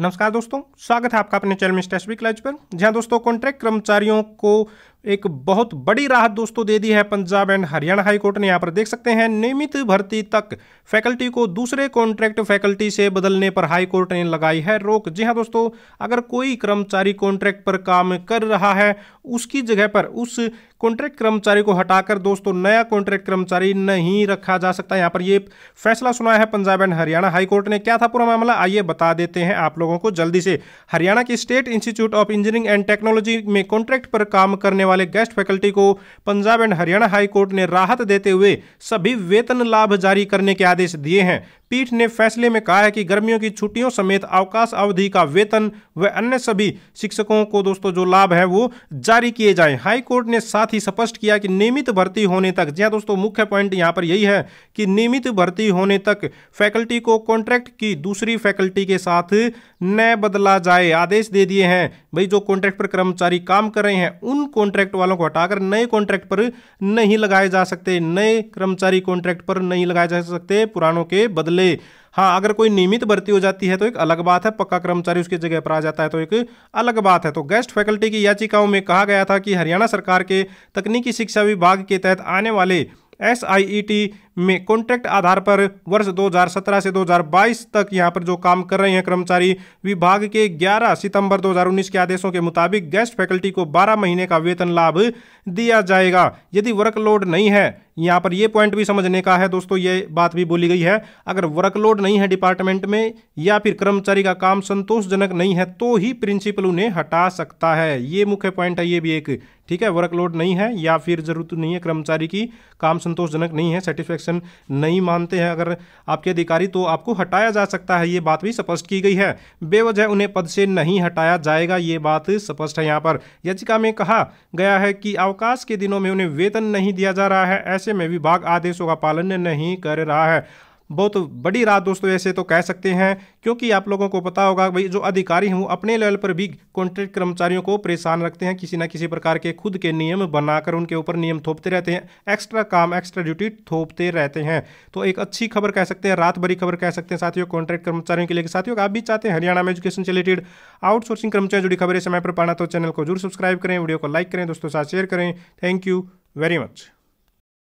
नमस्कार दोस्तों स्वागत है आपका अपने चैनल में एस लाइज पर जहां दोस्तों कॉन्ट्रैक्ट कर्मचारियों को एक बहुत बड़ी राहत दोस्तों दे दी है पंजाब एंड हरियाणा हाईकोर्ट ने यहाँ पर देख सकते हैं नियमित भर्ती तक फैकल्टी को दूसरे कॉन्ट्रैक्ट फैकल्टी से बदलने पर हाईकोर्ट ने लगाई है रोक जी हाँ दोस्तों अगर कोई कर्मचारी कॉन्ट्रैक्ट पर काम कर रहा है उसकी जगह पर उस कॉन्ट्रैक्ट कर्मचारी को हटाकर दोस्तों नया कॉन्ट्रैक्ट कर्मचारी नहीं रखा जा सकता यहाँ पर ये फैसला सुनाया है पंजाब एंड हरियाणा हाईकोर्ट ने क्या था पूरा मामला आइए बता देते हैं आप लोगों को जल्दी से हरियाणा के state institute of engineering and technology में कॉन्ट्रैक्ट पर काम करने वाले गेस्ट फैकल्टी को पंजाब एंड हरियाणा हाईकोर्ट ने राहत देते हुए सभी वेतन लाभ जारी करने के आदेश दिए हैं पीठ ने फैसले में कहा है कि गर्मियों की छुट्टियों समेत अवकाश अवधि का वेतन व अन्य सभी शिक्षकों को दोस्तों जो लाभ है वो जारी किए जाए हाईकोर्ट ने साथ ही स्पष्ट किया कि नियमित भर्ती होने तक जी दोस्तों मुख्य पॉइंट यहाँ पर यही है कि नियमित भर्ती होने तक फैकल्टी को कॉन्ट्रैक्ट की दूसरी फैकल्टी के साथ न बदला जाए आदेश दे दिए हैं भाई जो कॉन्ट्रैक्ट पर कर्मचारी काम कर रहे हैं उन कॉन्ट्रैक्ट कॉन्ट्रैक्ट वालों को हटाकर नए कॉन्ट्रैक्ट पर नहीं लगाए जा सकते नए कर्मचारी कॉन्ट्रैक्ट पर नहीं लगाए जा सकते पुरानों के बदले हाँ अगर कोई नियमित भर्ती हो जाती है तो एक अलग बात है पक्का कर्मचारी उसकी जगह पर आ जाता है तो एक अलग बात है तो गेस्ट फैकल्टी की याचिकाओं में कहा गया था कि हरियाणा सरकार के तकनीकी शिक्षा विभाग के तहत आने वाले एस आई ई टी में कॉन्ट्रैक्ट आधार पर वर्ष 2017 से 2022 तक यहां पर जो काम कर रहे हैं कर्मचारी विभाग के 11 सितंबर 2019 के आदेशों के मुताबिक गेस्ट फैकल्टी को 12 महीने का वेतन लाभ दिया जाएगा यदि वर्कलोड नहीं है यहाँ पर यह पॉइंट भी समझने का है दोस्तों ये बात भी बोली गई है अगर वर्कलोड नहीं है डिपार्टमेंट में या फिर कर्मचारी का काम संतोषजनक नहीं है तो ही प्रिंसिपल उन्हें हटा सकता है ये मुख्य पॉइंट है ये भी एक ठीक है वर्कलोड नहीं है या फिर जरूरत नहीं है कर्मचारी की काम संतोषजनक नहीं है सेटिस्फैक्शन एक्शन नहीं मानते हैं अगर आपके अधिकारी तो आपको हटाया जा सकता है ये बात भी स्पष्ट की गई है बेवजह उन्हें पद से नहीं हटाया जाएगा ये बात स्पष्ट है यहाँ पर याचिका में कहा गया है कि अवकाश के दिनों में उन्हें वेतन नहीं दिया जा रहा है ऐसे में विभाग आदेशों का पालन नहीं कर रहा है बहुत बड़ी रात दोस्तों ऐसे तो कह सकते हैं क्योंकि आप लोगों को पता होगा भाई जो अधिकारी हैं वो अपने लेवल पर भी कॉन्ट्रैक्ट कर्मचारियों को परेशान रखते हैं किसी ना किसी प्रकार के खुद के नियम बनाकर उनके ऊपर नियम थोपते रहते हैं एक्स्ट्रा काम एक्स्ट्रा ड्यूटी थोपते रहते हैं तो एक अच्छी खबर कह सकते हैं रात भरी खबर कह सकते हैं साथियों कॉन्ट्रैक्ट कर्मचारियों के लिए साथियों आप भी चाहते हैं हरियाणा में एजुकेशन से रिलेटेड आउटसोर्सिंग कर्मचारी जुड़ी खबरें समय पर पाना तो चैनल को जरूर सब्सक्राइब करें वीडियो को लाइक करें दोस्तों साथ शेयर करें थैंक यू वेरी मच